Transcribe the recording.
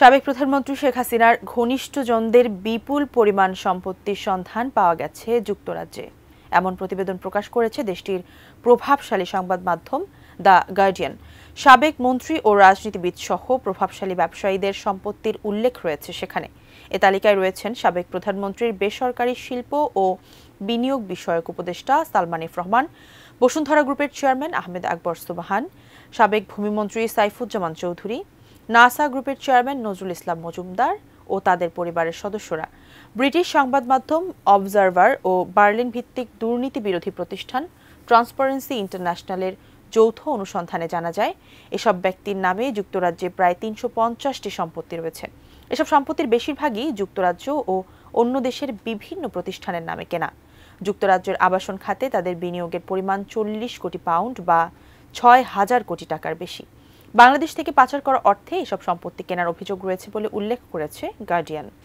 সাবেক প্রধানমন্ত্রী শেখ হাসিনার ঘনিষ্ঠজনদের বিপুল পরিমাণ সম্পত্তির সন্ধান পাওয়া গেছে যুক্তরাজ্যে এমন প্রতিবেদন প্রকাশ করেছে দেশটির প্রভাবশালী সংবাদ মাধ্যম দ্য গার্ডিয়ান সাবেক মন্ত্রী ও রাজনীতিবিদ সহ প্রভাবশালী ব্যবসায়ীদের সম্পত্তির উল্লেখ রয়েছে সেখানে এ তালিকায় রয়েছেন সাবেক প্রধানমন্ত্রীর বেসরকারি শিল্প ও বিনিয়োগ বিষয়ক উপদেষ্টা সালমানিফ রহমান বসুন্ধরা গ্রুপের চেয়ারম্যান আহমেদ আকবর সুবাহান সাবেক ভূমিমন্ত্রী সাইফুজ্জামান চৌধুরী নাসা গ্রুপের চেয়ারম্যান নজরুল ইসলাম মজুমদার ও তাদের পরিবারের সদস্যরা ব্রিটিশ সংবাদ মাধ্যম অবজারভার ও বার্লিন ভিত্তিক দুর্নীতি বিরোধী প্রতিষ্ঠান ট্রান্সপারেন্সি ইন্টারন্যাশনালের যৌথ অনুসন্ধানে জানা যায় এসব ব্যক্তির নামে যুক্তরাজ্যে প্রায় তিনশো পঞ্চাশটি সম্পত্তি রয়েছে এসব সম্পত্তির বেশিরভাগই যুক্তরাজ্য ও অন্য দেশের বিভিন্ন প্রতিষ্ঠানের নামে কেনা যুক্তরাজ্যের আবাসন খাতে তাদের বিনিয়োগের পরিমাণ চল্লিশ কোটি পাউন্ড বা ছয় হাজার কোটি টাকার বেশি বাংলাদেশ থেকে পাচার করা অর্থে এসব সম্পত্তি কেনার অভিযোগ রয়েছে বলে উল্লেখ করেছে গার্ডিয়ান